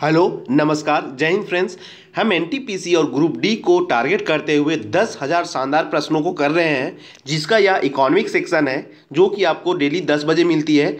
hello नमस्कार जय हिंद फ्रेंड्स हम एनटीपीसी और ग्रुप डी को टारगेट करते हुए दस हज़ार शानदार प्रश्नों को कर रहे हैं जिसका यह इकोनॉमिक सेक्शन है जो कि आपको डेली दस बजे मिलती है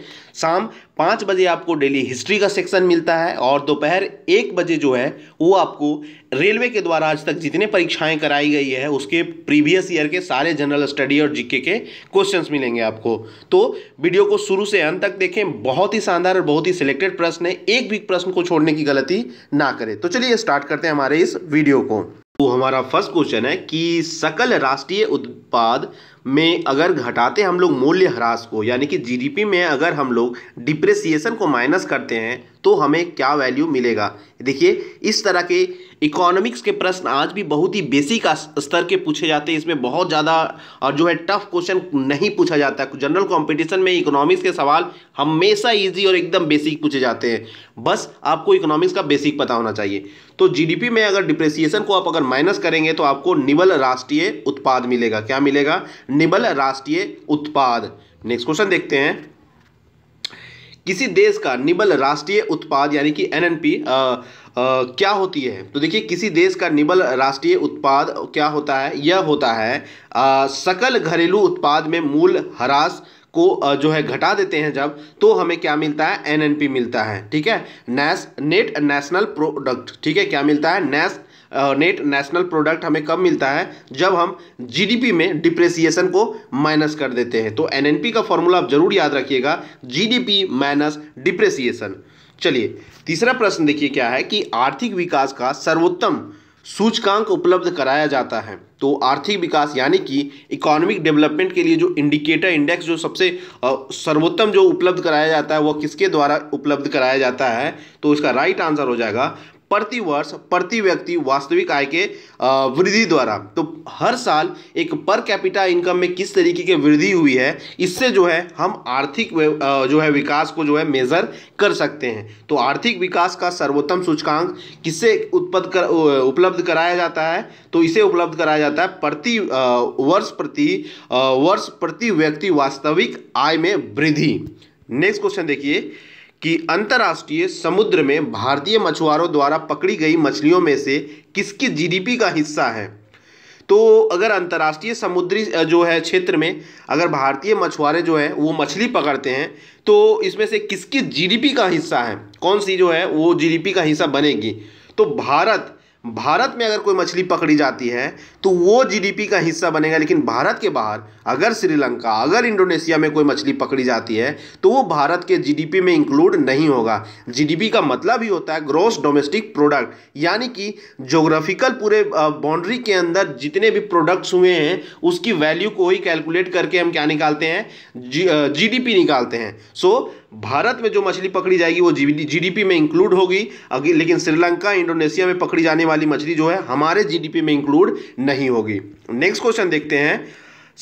शाम पाँच बजे आपको डेली हिस्ट्री का सेक्शन मिलता है और दोपहर एक बजे जो है वो आपको रेलवे के द्वारा आज तक जितने परीक्षाएं कराई गई है उसके प्रीवियस ईयर के सारे जनरल स्टडी और जीके के क्वेश्चंस मिलेंगे आपको तो वीडियो को शुरू से अंत तक देखें बहुत ही शानदार और बहुत ही सिलेक्टेड प्रश्न है एक भी प्रश्न को छोड़ने की गलती ना करें तो चलिए स्टार्ट करते हैं हमारे इस वीडियो को तो हमारा फर्स्ट क्वेश्चन है कि सकल राष्ट्रीय उत्पाद में अगर घटाते हम लोग मूल्य ह्रास को यानी कि जीडीपी में अगर हम लोग डिप्रेसिएशन को माइनस करते हैं तो हमें क्या वैल्यू मिलेगा देखिए इस तरह के इकोनॉमिक्स के प्रश्न आज भी बहुत ही बेसिक स्तर के पूछे जाते हैं इसमें बहुत ज़्यादा और जो है टफ क्वेश्चन नहीं पूछा जाता जनरल कॉम्पिटिशन में इकोनॉमिक्स के सवाल हमेशा ईजी और एकदम बेसिक पूछे जाते हैं बस आपको इकोनॉमिक्स का बेसिक पता होना चाहिए तो जीडीपी में अगर डिप्रेसिएशन को आप अगर माइनस करेंगे तो आपको निबल राष्ट्रीय उत्पाद मिलेगा क्या मिलेगा निबल राष्ट्रीय उत्पाद नेक्स्ट क्वेश्चन देखते हैं किसी देश का निबल राष्ट्रीय उत्पाद यानी कि एनएनपी क्या होती है तो देखिए किसी देश का निबल राष्ट्रीय उत्पाद क्या होता है यह होता है आ, सकल घरेलू उत्पाद में मूल ह्रास को जो है घटा देते हैं जब तो हमें क्या मिलता है एनएनपी मिलता है ठीक है नेश नेट नेशनल प्रोडक्ट ठीक है क्या मिलता है नेश नेट नेशनल प्रोडक्ट हमें कब मिलता है जब हम जीडीपी में डिप्रेसिएशन को माइनस कर देते हैं तो एनएनपी का फॉर्मूला आप जरूर याद रखिएगा जीडीपी माइनस डिप्रेसिएशन चलिए तीसरा प्रश्न देखिए क्या है कि आर्थिक विकास का सर्वोत्तम सूचकांक उपलब्ध कराया जाता है तो आर्थिक विकास यानी कि इकोनॉमिक डेवलपमेंट के लिए जो इंडिकेटर इंडेक्स जो सबसे सर्वोत्तम जो उपलब्ध कराया जाता है वह किसके द्वारा उपलब्ध कराया जाता है तो इसका राइट आंसर हो जाएगा प्रतिवर्ष प्रति व्यक्ति वास्तविक आय के वृद्धि द्वारा तो हर साल एक पर कैपिटा इनकम में किस तरीके की वृद्धि हुई है इससे जो है हम आर्थिक जो है विकास को जो है मेजर कर सकते हैं तो आर्थिक विकास का सर्वोत्तम सूचकांक किससे उत्पन्न कर उपलब्ध कराया जाता है तो इसे उपलब्ध कराया जाता है प्रति वर्ष प्रति वर्ष प्रति व्यक्ति वास्तविक आय में वृद्धि नेक्स्ट क्वेश्चन देखिए कि अंतर्राष्ट्रीय समुद्र में भारतीय मछुआरों द्वारा पकड़ी गई मछलियों में से किसकी जीडीपी का हिस्सा है तो अगर अंतर्राष्ट्रीय समुद्री जो है क्षेत्र में अगर भारतीय मछुआरे जो है वो मछली पकड़ते हैं तो इसमें से किसकी जीडीपी का हिस्सा है कौन सी जो है वो जीडीपी का हिस्सा बनेगी तो भारत भारत में अगर कोई मछली पकड़ी जाती है तो वो जीडीपी का हिस्सा बनेगा लेकिन भारत के बाहर अगर श्रीलंका अगर इंडोनेशिया में कोई मछली पकड़ी जाती है तो वो भारत के जीडीपी में इंक्लूड नहीं होगा जीडीपी का मतलब ही होता है ग्रॉस डोमेस्टिक प्रोडक्ट यानी कि जोग्राफिकल पूरे बाउंड्री के अंदर जितने भी प्रोडक्ट्स हुए हैं उसकी वैल्यू को ही कैलकुलेट करके हम क्या निकालते हैं जी निकालते हैं सो so, भारत में जो मछली पकड़ी जाएगी वो जीडीपी में इंक्लूड होगी लेकिन श्रीलंका इंडोनेशिया में पकड़ी जाने वाली मछली जो है हमारे जीडीपी में इंक्लूड नहीं होगी नेक्स्ट क्वेश्चन देखते हैं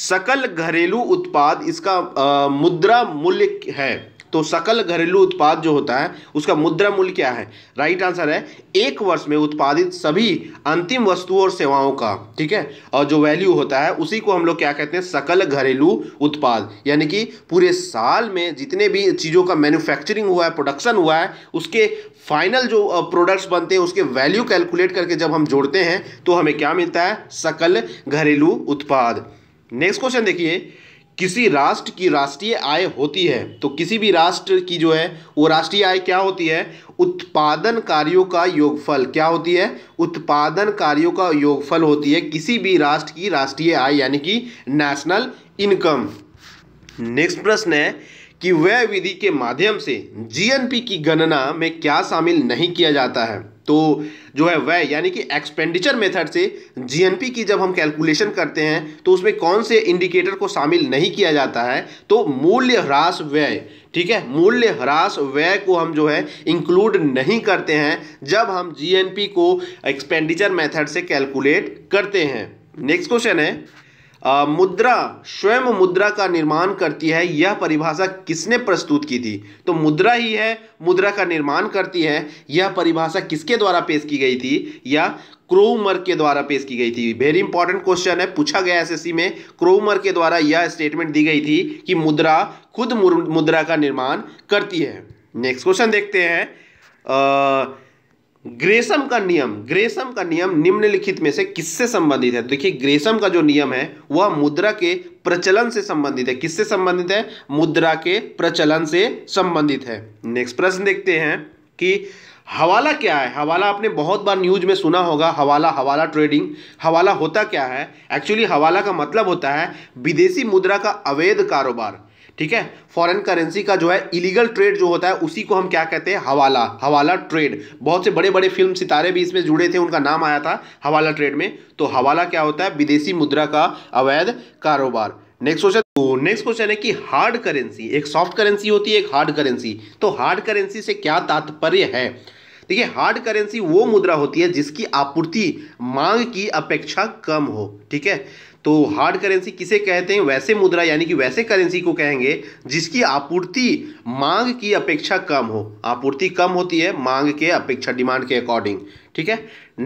सकल घरेलू उत्पाद इसका आ, मुद्रा मूल्य है तो सकल घरेलू उत्पाद जो होता है उसका मुद्रा मूल्य क्या है राइट आंसर है एक वर्ष में उत्पादित सभी अंतिम वस्तुओं और सेवाओं का ठीक है और जो वैल्यू होता है उसी को हम लोग क्या कहते हैं सकल घरेलू उत्पाद यानी कि पूरे साल में जितने भी चीज़ों का मैन्युफैक्चरिंग हुआ है प्रोडक्शन हुआ है उसके फाइनल जो प्रोडक्ट्स बनते हैं उसके वैल्यू कैलकुलेट करके जब हम जोड़ते हैं तो हमें क्या मिलता है सकल घरेलू उत्पाद नेक्स्ट क्वेश्चन देखिए किसी राष्ट्र की राष्ट्रीय आय होती है तो किसी भी राष्ट्र की जो है वो राष्ट्रीय आय क्या होती है उत्पादन कार्यों का योगफल क्या होती है उत्पादन कार्यों का योगफल होती है किसी भी राष्ट्र की राष्ट्रीय आय यानी कि नेशनल इनकम नेक्स्ट प्रश्न है कि वह विधि के माध्यम से जीएनपी की गणना में क्या शामिल नहीं किया जाता है तो जो है वह यानी कि एक्सपेंडिचर मेथड से जीएनपी की जब हम कैलकुलेशन करते हैं तो उसमें कौन से इंडिकेटर को शामिल नहीं किया जाता है तो मूल्य ह्रास व्यय ठीक है मूल्य ह्रास व्यय को हम जो है इंक्लूड नहीं करते हैं जब हम जीएनपी को एक्सपेंडिचर मेथड से कैलकुलेट करते हैं नेक्स्ट क्वेश्चन है मुद्रा स्वयं मुद्रा का निर्माण करती है यह परिभाषा किसने प्रस्तुत की थी तो मुद्रा ही है मुद्रा का निर्माण करती है यह परिभाषा किसके द्वारा पेश की गई थी या क्रोमर के द्वारा पेश की गई थी वेरी इंपॉर्टेंट क्वेश्चन है पूछा गया सी में क्रोमर के द्वारा यह स्टेटमेंट दी गई थी कि मुद्रा खुद मुद्रा का निर्माण करती है नेक्स्ट क्वेश्चन देखते हैं आ, ग्रेसम का नियम ग्रेसम का नियम निम्नलिखित में से किससे संबंधित है तो देखिए ग्रेसम का जो नियम है वह मुद्रा के प्रचलन से संबंधित है किससे संबंधित है मुद्रा के प्रचलन से संबंधित है नेक्स्ट प्रश्न देखते हैं कि हवाला क्या है हवाला आपने बहुत बार न्यूज में सुना होगा हवाला हवाला ट्रेडिंग हवाला होता क्या है एक्चुअली हवाला का मतलब होता है विदेशी मुद्रा का अवैध कारोबार ठीक है फॉरेन करेंसी का जो है इलीगल ट्रेड जो होता है उसी को हम क्या कहते हैं हवाला हवाला ट्रेड बहुत से बड़े बड़े फिल्म सितारे भी इसमें जुड़े थे उनका नाम आया था हवाला ट्रेड में तो हवाला क्या होता है विदेशी मुद्रा का अवैध कारोबार नेक्स्ट क्वेश्चन तो नेक्स्ट क्वेश्चन है कि हार्ड करेंसी एक सॉफ्ट करेंसी होती है एक हार्ड करेंसी तो हार्ड करेंसी से क्या तात्पर्य है देखिए हार्ड करेंसी वो मुद्रा होती है जिसकी आपूर्ति मांग की अपेक्षा कम हो ठीक है तो हार्ड करेंसी किसे कहते हैं वैसे मुद्रा यानी कि वैसे करेंसी को कहेंगे जिसकी आपूर्ति मांग की अपेक्षा कम हो आपूर्ति कम होती है मांग के अपेक्षा डिमांड के अकॉर्डिंग ठीक है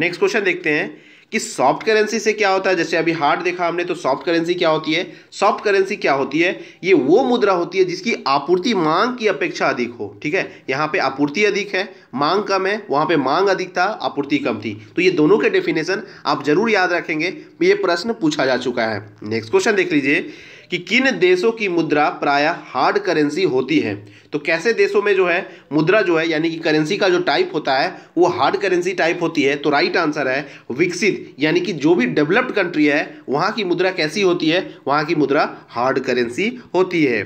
नेक्स्ट क्वेश्चन देखते हैं कि सॉफ्ट करेंसी से क्या होता है जैसे अभी हार्ड देखा हमने तो सॉफ्ट करेंसी क्या होती है सॉफ्ट करेंसी क्या होती है ये वो मुद्रा होती है जिसकी आपूर्ति मांग की अपेक्षा अधिक हो ठीक है यहाँ पे आपूर्ति अधिक है मांग कम है वहाँ पे मांग अधिक था आपूर्ति कम थी तो ये दोनों के डेफिनेशन आप जरूर याद रखेंगे ये प्रश्न पूछा जा चुका है नेक्स्ट क्वेश्चन देख लीजिए कि किन देशों की मुद्रा प्रायः हार्ड करेंसी होती है तो कैसे देशों में जो है मुद्रा जो है यानी कि करेंसी का जो टाइप होता है वो हार्ड करेंसी टाइप होती है तो राइट आंसर है विकसित यानी कि जो भी डेवलप्ड कंट्री है वहाँ की मुद्रा कैसी होती है वहाँ की मुद्रा हार्ड करेंसी होती है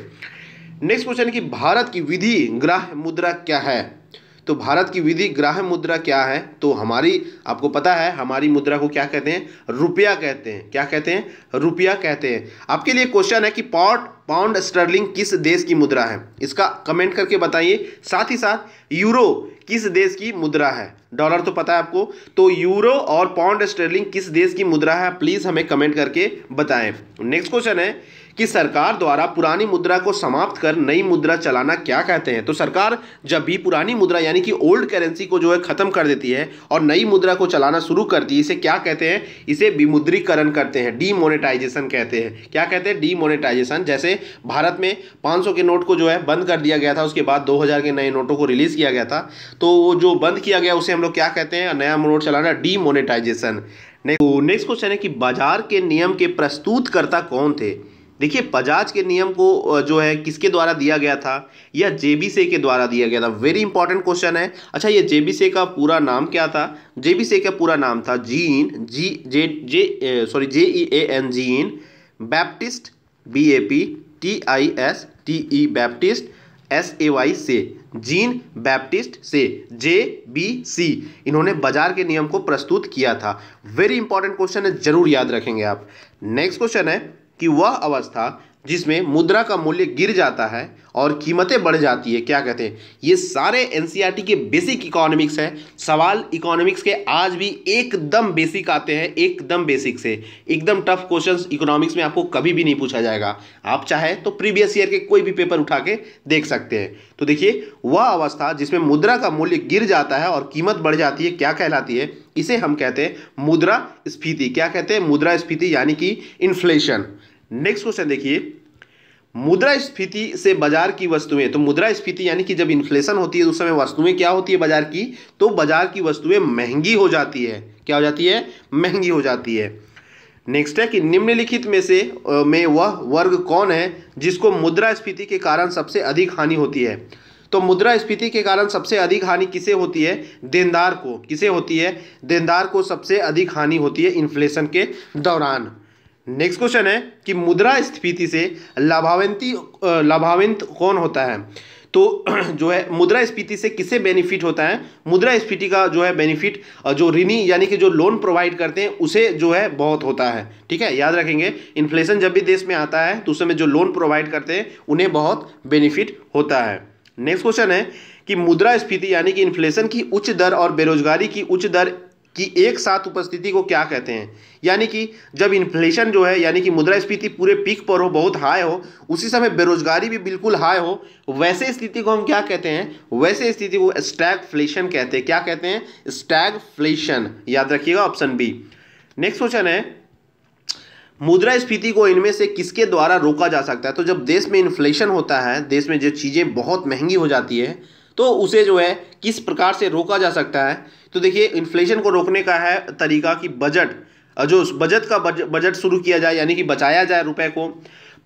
नेक्स्ट क्वेश्चन की भारत की विधि ग्राह मुद्रा क्या है तो भारत की विधि ग्राह मुद्रा क्या है तो हमारी आपको पता है हमारी मुद्रा को क्या कहते हैं रुपया कहते हैं क्या कहते हैं रुपया कहते हैं आपके लिए क्वेश्चन है कि पॉट पाउंड स्टर्लिंग किस देश की मुद्रा है इसका कमेंट करके बताइए साथ ही साथ यूरो किस देश की मुद्रा है डॉलर तो पता है आपको तो यूरो और पाउंड स्टर्लिंग किस देश की मुद्रा है प्लीज़ हमें कमेंट करके बताएं नेक्स्ट क्वेश्चन है कि सरकार द्वारा पुरानी मुद्रा को समाप्त कर नई मुद्रा चलाना क्या कहते हैं तो सरकार जब भी पुरानी मुद्रा यानी कि ओल्ड करेंसी को जो है ख़त्म कर देती है और नई मुद्रा को चलाना शुरू करती है इसे क्या कहते हैं इसे विमुद्रीकरण करते हैं डीमोनेटाइजेशन कहते हैं क्या कहते हैं डीमोनेटाइजेशन जैसे भारत में पाँच के नोट को जो है बंद कर दिया गया था उसके बाद दो के नए नोटों को रिलीज़ किया गया था तो वो जो बंद किया गया उसे हम लोग क्या कहते हैं नया नोट चलाना डीमोनेटाइजेशन नेक्स्ट क्वेश्चन है कि बाजार के नियम के प्रस्तुतकर्ता कौन थे देखिए बजाज के नियम को जो है किसके द्वारा दिया गया था या से के द्वारा दिया गया था वेरी इंपॉर्टेंट क्वेश्चन है अच्छा ये से का पूरा नाम क्या था से का पूरा नाम था Jean G J J sorry J E A N Jean Baptiste B A P T I S T E Baptiste S A Y Say Jean Baptiste Say J B C इन्होंने बाजार के नियम को प्रस्तुत किया था वेरी इंपॉर्टेंट क्वेश्चन है जरूर याद रखेंगे आप नेक्स्ट क्वेश्चन है कि वह अवस्था जिसमें मुद्रा का मूल्य गिर जाता है और कीमतें बढ़ जाती है क्या कहते हैं ये सारे एन e के बेसिक इकोनॉमिक्स है सवाल इकोनॉमिक्स के आज भी एकदम बेसिक आते हैं एकदम बेसिक से एकदम टफ क्वेश्चंस इकोनॉमिक्स में आपको कभी भी नहीं पूछा जाएगा आप चाहे तो प्रीवियस ईयर के कोई भी पेपर उठा के देख सकते हैं तो देखिए वह अवस्था जिसमें मुद्रा का मूल्य गिर जाता है और कीमत बढ़ जाती है क्या कहलाती है इसे हम कहते हैं मुद्रा स्फीति क्या कहते हैं मुद्रा स्फीति यानी कि इन्फ्लेशन नेक्स्ट क्वेश्चन देखिए मुद्रा स्फीति से बाजार की वस्तुएं तो मुद्रास्फीति यानी कि जब इन्फ्लेशन होती है उस समय वस्तुएं क्या होती है बाजार की तो बाजार की वस्तुएं महंगी हो जाती है क्या हो जाती है महंगी हो जाती है नेक्स्ट है कि निम्नलिखित में से में वह वर्ग कौन है जिसको मुद्रास्फीति के कारण सबसे अधिक हानि होती है तो मुद्रा स्फीति के कारण सबसे अधिक हानि किसे होती है देनदार को किसे होती है देनदार को सबसे अधिक हानि होती है इन्फ्लेशन के दौरान नेक्स्ट क्वेश्चन है कि मुद्रा स्फीति से लाभावंती लाभावंत कौन होता है तो जो है मुद्रा स्फीति से किसे बेनिफिट होता है मुद्रा स्फीति का जो है बेनिफिट जो ऋणी यानी कि जो लोन प्रोवाइड करते हैं उसे जो है बहुत होता है ठीक है याद रखेंगे इन्फ्लेशन जब भी देश में आता है तो उस समय जो लोन प्रोवाइड करते हैं उन्हें बहुत बेनिफिट होता है नेक्स्ट क्वेश्चन है कि मुद्रा स्फीति यानी कि इन्फ्लेशन की उच्च दर और बेरोजगारी की उच्च दर की एक साथ उपस्थिति को क्या कहते हैं यानी कि जब इन्फ्लेशन जो है यानी कि मुद्रास्फीति पूरे पीक पर हो बहुत हाई हो उसी समय बेरोजगारी भी बिल्कुल हाई हो वैसे स्थिति को हम क्या कहते हैं वैसे स्थिति को फ्लेशन कहते हैं क्या कहते हैं फ्लेशन याद रखिएगा ऑप्शन बी नेक्स्ट क्वेश्चन है मुद्रा स्फीति को इनमें से किसके द्वारा रोका जा सकता है तो जब देश में इन्फ्लेशन होता है देश में जो चीज़ें बहुत महंगी हो जाती है तो उसे जो है किस प्रकार से रोका जा सकता है तो देखिए इन्फ्लेशन को रोकने का है तरीका कि बजट जो बजट का बजट शुरू किया जाए यानी कि बचाया जाए रुपए को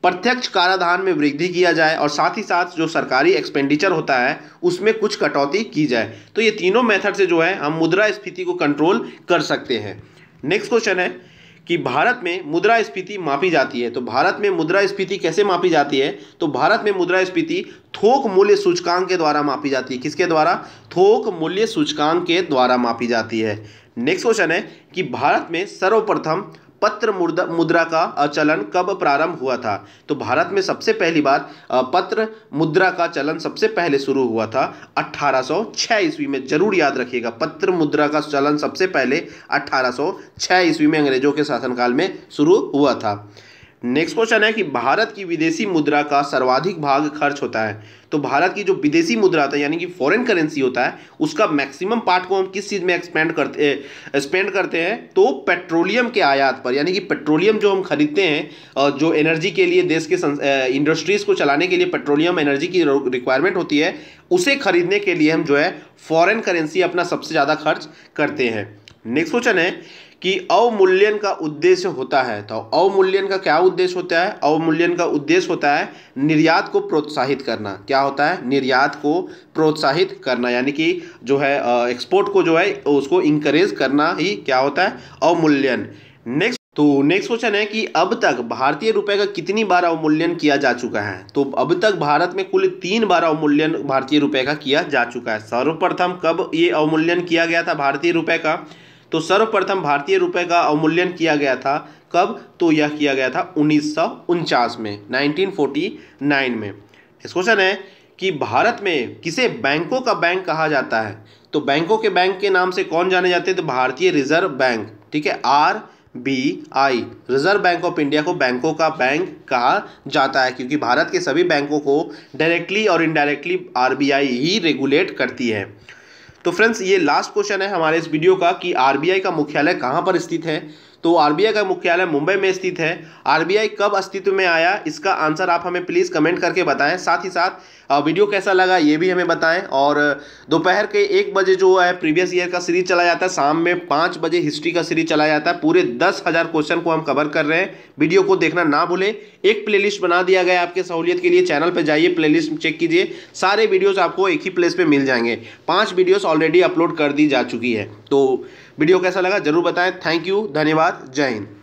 प्रत्यक्ष कराधान में वृद्धि किया जाए और साथ ही साथ जो सरकारी एक्सपेंडिचर होता है उसमें कुछ कटौती की जाए तो ये तीनों मेथड से जो है हम मुद्रा स्फीति को कंट्रोल कर सकते हैं नेक्स्ट क्वेश्चन है कि भारत में मुद्रा स्फीति मापी जाती है तो भारत में मुद्रा स्फीति कैसे मापी जाती है तो भारत में मुद्रा स्फीति थोक मूल्य सूचकांक के द्वारा मापी जाती है किसके द्वारा थोक मूल्य सूचकांक के द्वारा मापी जाती है नेक्स्ट क्वेश्चन है कि भारत में सर्वप्रथम पत्र मुद्रा का चलन कब प्रारंभ हुआ था तो भारत में सबसे पहली बार पत्र मुद्रा का चलन सबसे पहले शुरू हुआ था 1806 ईस्वी में जरूर याद रखिएगा पत्र मुद्रा का चलन सबसे पहले 1806 ईस्वी में अंग्रेजों के शासनकाल में शुरू हुआ था नेक्स्ट क्वेश्चन है कि भारत की विदेशी मुद्रा का सर्वाधिक भाग खर्च होता है तो भारत की जो विदेशी मुद्रा होता है यानी कि फॉरेन करेंसी होता है उसका मैक्सिमम पार्ट को हम किस चीज़ में एक्सपेंड करते स्पेंड करते हैं तो पेट्रोलियम के आयात पर यानी कि पेट्रोलियम जो हम खरीदते हैं जो एनर्जी के लिए देश के इंडस्ट्रीज़ को चलाने के लिए पेट्रोलियम एनर्जी की रिक्वायरमेंट होती है उसे खरीदने के लिए हम जो है फॉरेन करेंसी अपना सबसे ज़्यादा खर्च करते हैं नेक्स्ट क्वेश्चन है कि अवमूल्यन का उद्देश्य होता है तो अवमूल्यन का क्या उद्देश्य होता है अवमूल्यन का उद्देश्य होता है निर्यात को प्रोत्साहित करना क्या होता है निर्यात को प्रोत्साहित करना यानी कि जो है एक्सपोर्ट को जो है उसको इंकरेज करना ही क्या होता है अवमूल्यन नेक्स्ट तो नेक्स्ट क्वेश्चन है कि अब तक भारतीय रुपए का कितनी बार अवमूल्यन किया जा चुका है तो अब तक भारत में कुल तीन बार अवमूल्यन भारतीय रुपए का किया जा चुका है सर्वप्रथम कब ये अवमूल्यन किया गया था भारतीय रुपए का तो सर्वप्रथम भारतीय रुपए का अवमूल्यन किया गया था कब तो यह किया गया था उन्नीस में 1949 में इस क्वेश्चन है कि भारत में किसे बैंकों का बैंक कहा जाता है तो बैंकों के बैंक के नाम से कौन जाने जाते हैं तो भारतीय रिजर्व बैंक ठीक है R B I Reserve Bank of India को बैंकों का बैंक कहा जाता है क्योंकि भारत के सभी बैंकों को डायरेक्टली और इनडायरेक्टली आरबीआई ही रेगुलेट करती है तो फ्रेंड्स ये लास्ट क्वेश्चन है हमारे इस वीडियो का कि आरबीआई का मुख्यालय कहां पर स्थित है तो आरबीआई का मुख्यालय मुंबई में स्थित है आरबीआई कब अस्तित्व में आया इसका आंसर आप हमें प्लीज़ कमेंट करके बताएं साथ ही साथ वीडियो कैसा लगा ये भी हमें बताएं और दोपहर के एक बजे जो है प्रीवियस ईयर का सीरीज चला जाता है शाम में पाँच बजे हिस्ट्री का सीरीज चला जाता है पूरे दस हज़ार क्वेश्चन को हम कवर कर रहे हैं वीडियो को देखना ना भूलें एक प्लेलिस्ट बना दिया गया आपके सहूलियत के लिए चैनल पर जाइए प्लेलिस्ट चेक कीजिए सारे वीडियोज़ आपको एक ही प्लेस पर मिल जाएंगे पाँच वीडियोज़ ऑलरेडी अपलोड कर दी जा चुकी है तो वीडियो कैसा लगा जरूर बताएं थैंक यू धन्यवाद जय हिंद